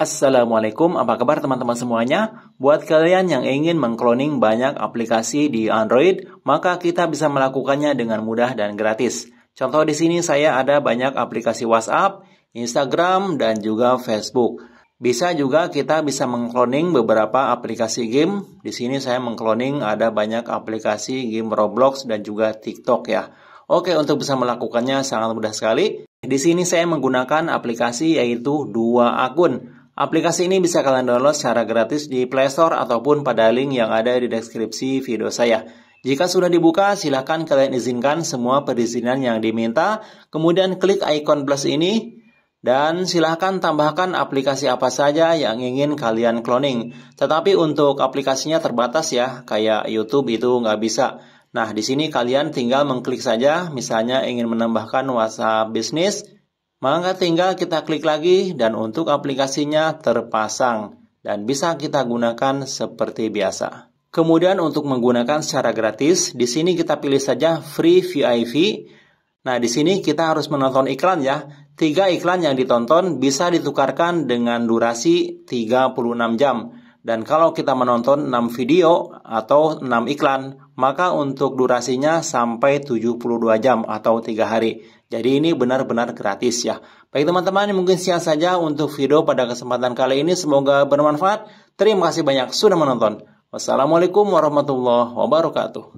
Assalamualaikum, apa kabar teman-teman semuanya? Buat kalian yang ingin mengkloning banyak aplikasi di Android, maka kita bisa melakukannya dengan mudah dan gratis. Contoh di sini saya ada banyak aplikasi WhatsApp, Instagram, dan juga Facebook. Bisa juga kita bisa mengkloning beberapa aplikasi game. Di sini saya mengkloning ada banyak aplikasi game Roblox dan juga TikTok ya. Oke, untuk bisa melakukannya sangat mudah sekali. Di sini saya menggunakan aplikasi yaitu dua akun. Aplikasi ini bisa kalian download secara gratis di Play Store ataupun pada link yang ada di deskripsi video saya. Jika sudah dibuka, silahkan kalian izinkan semua perizinan yang diminta, kemudian klik icon plus ini, dan silahkan tambahkan aplikasi apa saja yang ingin kalian cloning. Tetapi untuk aplikasinya terbatas ya, kayak YouTube itu nggak bisa. Nah, di sini kalian tinggal mengklik saja, misalnya ingin menambahkan WhatsApp Business. Maka tinggal kita klik lagi dan untuk aplikasinya terpasang dan bisa kita gunakan seperti biasa. Kemudian untuk menggunakan secara gratis, di sini kita pilih saja free VIP. Nah, di sini kita harus menonton iklan ya. Tiga iklan yang ditonton bisa ditukarkan dengan durasi 36 jam. Dan kalau kita menonton 6 video atau 6 iklan, maka untuk durasinya sampai 72 jam atau 3 hari. Jadi ini benar-benar gratis ya. Baik teman-teman, mungkin siang saja untuk video pada kesempatan kali ini. Semoga bermanfaat. Terima kasih banyak sudah menonton. Wassalamualaikum warahmatullahi wabarakatuh.